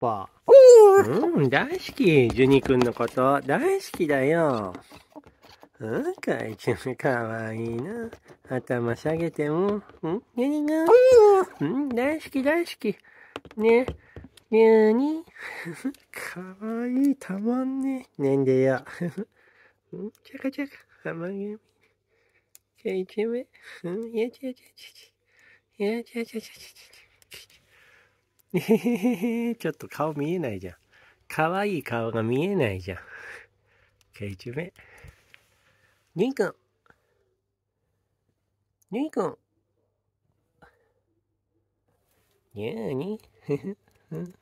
ぱ。うん、大好き。ジュニ君のこと。大好きだよ。うん、かいちゃん、かわいいな。頭下げても。ん、ジュニが。うん、大好き、大好き。ね。ジュニ。かわいい、たまんね。ねんでよ。うん、ちゃかちゃか。たまげみ。かいちめ。うん、やちゃちゃちゃちゃ。やちゃちゃちゃちゃちゃ。えへへへへ、ちょっと顔見えないじゃん。かわいい顔が見えないじゃん。ケイチュメ。ゆいくん。ゆいくん。にゅーに。ふ